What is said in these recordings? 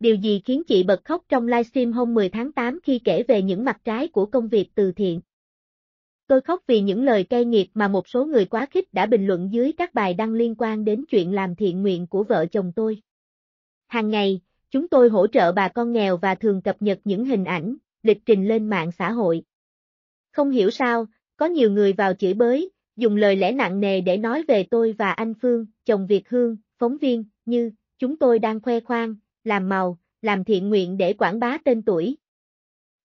Điều gì khiến chị bật khóc trong livestream hôm 10 tháng 8 khi kể về những mặt trái của công việc từ thiện? Tôi khóc vì những lời cay nghiệt mà một số người quá khích đã bình luận dưới các bài đăng liên quan đến chuyện làm thiện nguyện của vợ chồng tôi. Hàng ngày, chúng tôi hỗ trợ bà con nghèo và thường cập nhật những hình ảnh, lịch trình lên mạng xã hội. Không hiểu sao, có nhiều người vào chửi bới, dùng lời lẽ nặng nề để nói về tôi và anh Phương, chồng Việt Hương, phóng viên, như, chúng tôi đang khoe khoang, làm màu, làm thiện nguyện để quảng bá tên tuổi.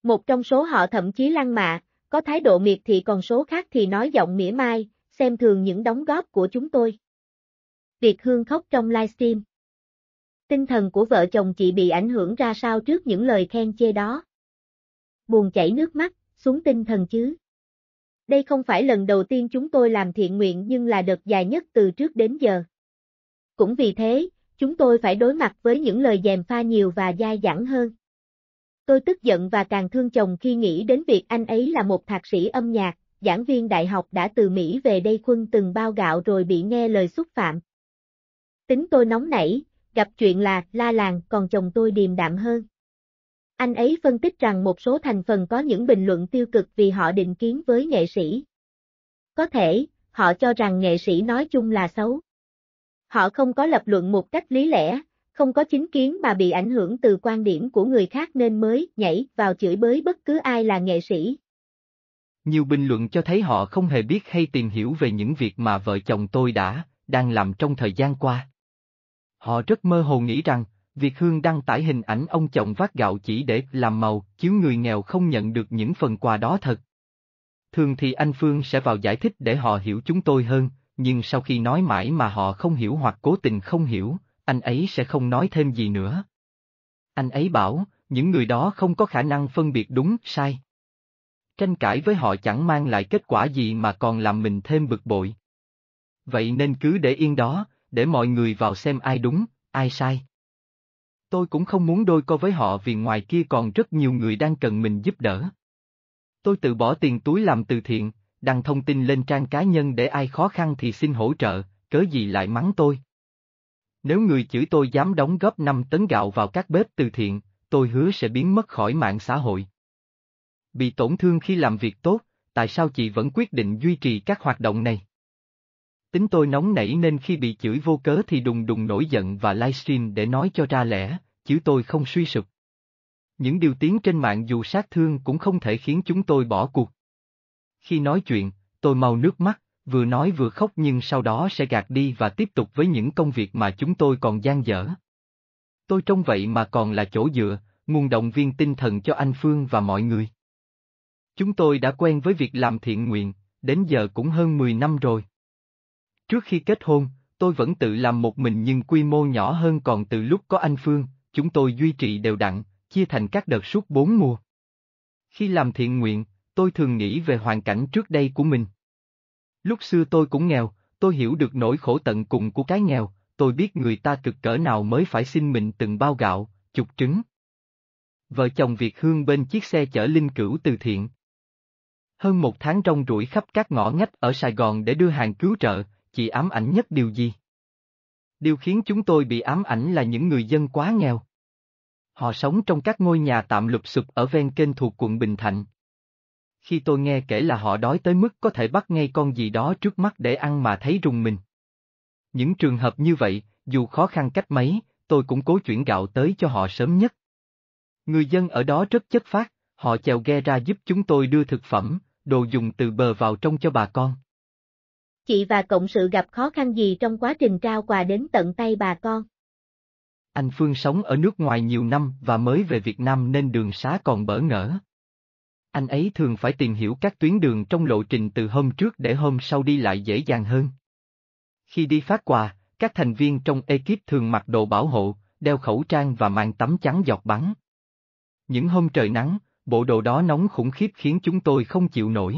Một trong số họ thậm chí lăng mạ, có thái độ miệt thị còn số khác thì nói giọng mỉa mai, xem thường những đóng góp của chúng tôi. Việt Hương khóc trong livestream. Tinh thần của vợ chồng chị bị ảnh hưởng ra sao trước những lời khen chê đó. Buồn chảy nước mắt, xuống tinh thần chứ. Đây không phải lần đầu tiên chúng tôi làm thiện nguyện nhưng là đợt dài nhất từ trước đến giờ. Cũng vì thế, chúng tôi phải đối mặt với những lời dèm pha nhiều và dai dẳng hơn. Tôi tức giận và càng thương chồng khi nghĩ đến việc anh ấy là một thạc sĩ âm nhạc, giảng viên đại học đã từ Mỹ về đây khuân từng bao gạo rồi bị nghe lời xúc phạm. Tính tôi nóng nảy, gặp chuyện là la làng còn chồng tôi điềm đạm hơn. Anh ấy phân tích rằng một số thành phần có những bình luận tiêu cực vì họ định kiến với nghệ sĩ. Có thể, họ cho rằng nghệ sĩ nói chung là xấu họ không có lập luận một cách lý lẽ, không có chính kiến mà bị ảnh hưởng từ quan điểm của người khác nên mới nhảy vào chửi bới bất cứ ai là nghệ sĩ. Nhiều bình luận cho thấy họ không hề biết hay tìm hiểu về những việc mà vợ chồng tôi đã, đang làm trong thời gian qua. Họ rất mơ hồ nghĩ rằng, việc Hương đăng tải hình ảnh ông chồng vác gạo chỉ để làm màu, chứ người nghèo không nhận được những phần quà đó thật. Thường thì anh Phương sẽ vào giải thích để họ hiểu chúng tôi hơn, nhưng sau khi nói mãi mà họ không hiểu hoặc cố tình không hiểu, anh ấy sẽ không nói thêm gì nữa. Anh ấy bảo, những người đó không có khả năng phân biệt đúng, sai. Tranh cãi với họ chẳng mang lại kết quả gì mà còn làm mình thêm bực bội. Vậy nên cứ để yên đó, để mọi người vào xem ai đúng, ai sai. Tôi cũng không muốn đôi co với họ vì ngoài kia còn rất nhiều người đang cần mình giúp đỡ. Tôi tự bỏ tiền túi làm từ thiện, đăng thông tin lên trang cá nhân để ai khó khăn thì xin hỗ trợ, cớ gì lại mắng tôi. Nếu người chửi tôi dám đóng góp 5 tấn gạo vào các bếp từ thiện, tôi hứa sẽ biến mất khỏi mạng xã hội. Bị tổn thương khi làm việc tốt, tại sao chị vẫn quyết định duy trì các hoạt động này? Tính tôi nóng nảy nên khi bị chửi vô cớ thì đùng đùng nổi giận và livestream để nói cho ra lẽ, chứ tôi không suy sụp. Những điều tiếng trên mạng dù sát thương cũng không thể khiến chúng tôi bỏ cuộc. Khi nói chuyện, tôi mau nước mắt, vừa nói vừa khóc nhưng sau đó sẽ gạt đi và tiếp tục với những công việc mà chúng tôi còn gian dở. Tôi trông vậy mà còn là chỗ dựa, nguồn động viên tinh thần cho anh Phương và mọi người. Chúng tôi đã quen với việc làm thiện nguyện, đến giờ cũng hơn 10 năm rồi. Trước khi kết hôn, tôi vẫn tự làm một mình nhưng quy mô nhỏ hơn còn từ lúc có anh Phương, chúng tôi duy trì đều đặn, chia thành các đợt suốt bốn mùa. Khi làm thiện nguyện, tôi thường nghĩ về hoàn cảnh trước đây của mình. Lúc xưa tôi cũng nghèo, tôi hiểu được nỗi khổ tận cùng của cái nghèo, tôi biết người ta cực cỡ nào mới phải xin mình từng bao gạo, chục trứng. Vợ chồng Việt Hương bên chiếc xe chở linh cửu từ thiện. Hơn một tháng rong ruổi khắp các ngõ ngách ở Sài Gòn để đưa hàng cứu trợ, chị ám ảnh nhất điều gì? Điều khiến chúng tôi bị ám ảnh là những người dân quá nghèo. Họ sống trong các ngôi nhà tạm lụp sụp ở ven kênh thuộc quận Bình Thạnh khi tôi nghe kể là họ đói tới mức có thể bắt ngay con gì đó trước mắt để ăn mà thấy rùng mình. Những trường hợp như vậy, dù khó khăn cách mấy, tôi cũng cố chuyển gạo tới cho họ sớm nhất. Người dân ở đó rất chất phát, họ chèo ghe ra giúp chúng tôi đưa thực phẩm, đồ dùng từ bờ vào trong cho bà con. Chị và cộng sự gặp khó khăn gì trong quá trình trao quà đến tận tay bà con? Anh Phương sống ở nước ngoài nhiều năm và mới về Việt Nam nên đường xá còn bỡ ngỡ, anh ấy thường phải tìm hiểu các tuyến đường trong lộ trình từ hôm trước để hôm sau đi lại dễ dàng hơn. Khi đi phát quà, các thành viên trong ekip thường mặc đồ bảo hộ, đeo khẩu trang và mang tấm chắn giọt bắn. Những hôm trời nắng, bộ đồ đó nóng khủng khiếp khiến chúng tôi không chịu nổi.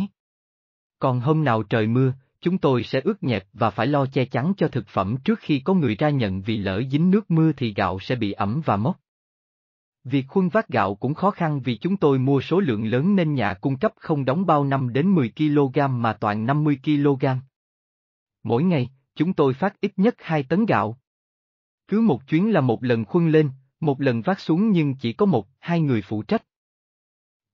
Còn hôm nào trời mưa, chúng tôi sẽ ướt nhẹp và phải lo che chắn cho thực phẩm trước khi có người ra nhận vì lỡ dính nước mưa thì gạo sẽ bị ẩm và mốc. Việc khuân vác gạo cũng khó khăn vì chúng tôi mua số lượng lớn nên nhà cung cấp không đóng bao năm đến 10 kg mà toàn 50 kg. Mỗi ngày, chúng tôi phát ít nhất 2 tấn gạo. Cứ một chuyến là một lần khuân lên, một lần vác xuống nhưng chỉ có một, hai người phụ trách.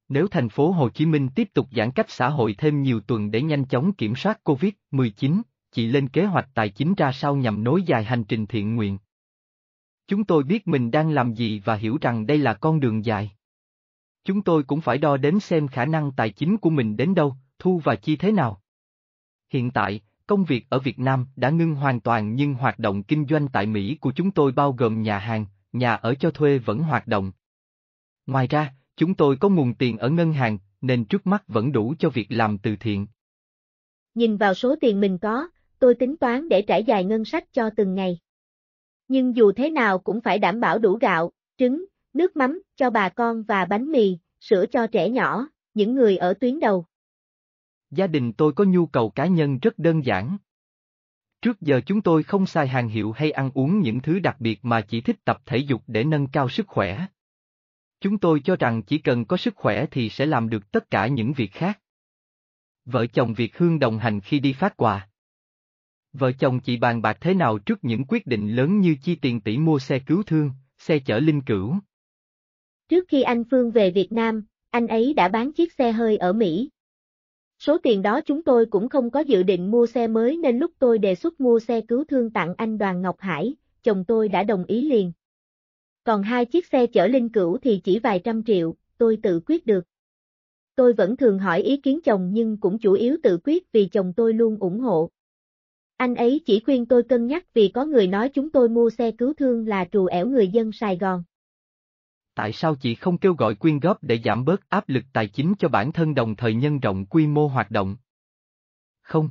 Nếu thành phố Hồ Chí Minh tiếp tục giãn cách xã hội thêm nhiều tuần để nhanh chóng kiểm soát COVID-19, chị lên kế hoạch tài chính ra sao nhằm nối dài hành trình thiện nguyện. Chúng tôi biết mình đang làm gì và hiểu rằng đây là con đường dài. Chúng tôi cũng phải đo đếm xem khả năng tài chính của mình đến đâu, thu và chi thế nào. Hiện tại, công việc ở Việt Nam đã ngưng hoàn toàn nhưng hoạt động kinh doanh tại Mỹ của chúng tôi bao gồm nhà hàng, nhà ở cho thuê vẫn hoạt động. Ngoài ra, chúng tôi có nguồn tiền ở ngân hàng, nên trước mắt vẫn đủ cho việc làm từ thiện. Nhìn vào số tiền mình có, tôi tính toán để trải dài ngân sách cho từng ngày. Nhưng dù thế nào cũng phải đảm bảo đủ gạo, trứng, nước mắm cho bà con và bánh mì, sữa cho trẻ nhỏ, những người ở tuyến đầu. Gia đình tôi có nhu cầu cá nhân rất đơn giản. Trước giờ chúng tôi không xài hàng hiệu hay ăn uống những thứ đặc biệt mà chỉ thích tập thể dục để nâng cao sức khỏe. Chúng tôi cho rằng chỉ cần có sức khỏe thì sẽ làm được tất cả những việc khác. Vợ chồng Việt Hương đồng hành khi đi phát quà. Vợ chồng chị bàn bạc thế nào trước những quyết định lớn như chi tiền tỷ mua xe cứu thương, xe chở linh cửu. Trước khi anh Phương về Việt Nam, anh ấy đã bán chiếc xe hơi ở Mỹ. Số tiền đó chúng tôi cũng không có dự định mua xe mới nên lúc tôi đề xuất mua xe cứu thương tặng anh Đoàn Ngọc Hải, chồng tôi đã đồng ý liền. Còn hai chiếc xe chở linh cửu thì chỉ vài trăm triệu, tôi tự quyết được. Tôi vẫn thường hỏi ý kiến chồng nhưng cũng chủ yếu tự quyết vì chồng tôi luôn ủng hộ. Anh ấy chỉ khuyên tôi cân nhắc vì có người nói chúng tôi mua xe cứu thương là trù ẻo người dân Sài Gòn. Tại sao chị không kêu gọi quyên góp để giảm bớt áp lực tài chính cho bản thân đồng thời nhân rộng quy mô hoạt động? Không.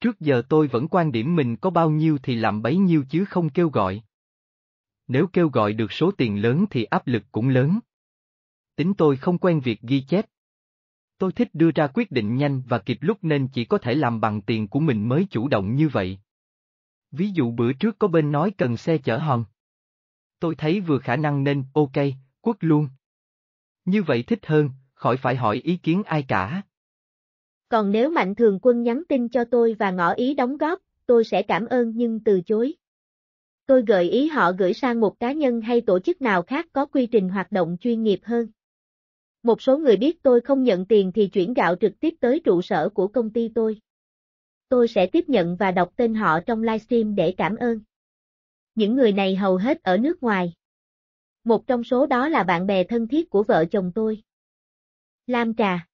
Trước giờ tôi vẫn quan điểm mình có bao nhiêu thì làm bấy nhiêu chứ không kêu gọi. Nếu kêu gọi được số tiền lớn thì áp lực cũng lớn. Tính tôi không quen việc ghi chép, Tôi thích đưa ra quyết định nhanh và kịp lúc nên chỉ có thể làm bằng tiền của mình mới chủ động như vậy. Ví dụ bữa trước có bên nói cần xe chở hòn. Tôi thấy vừa khả năng nên, ok, quất luôn. Như vậy thích hơn, khỏi phải hỏi ý kiến ai cả. Còn nếu Mạnh Thường Quân nhắn tin cho tôi và ngỏ ý đóng góp, tôi sẽ cảm ơn nhưng từ chối. Tôi gợi ý họ gửi sang một cá nhân hay tổ chức nào khác có quy trình hoạt động chuyên nghiệp hơn. Một số người biết tôi không nhận tiền thì chuyển gạo trực tiếp tới trụ sở của công ty tôi. Tôi sẽ tiếp nhận và đọc tên họ trong livestream để cảm ơn. Những người này hầu hết ở nước ngoài. Một trong số đó là bạn bè thân thiết của vợ chồng tôi. Lam Trà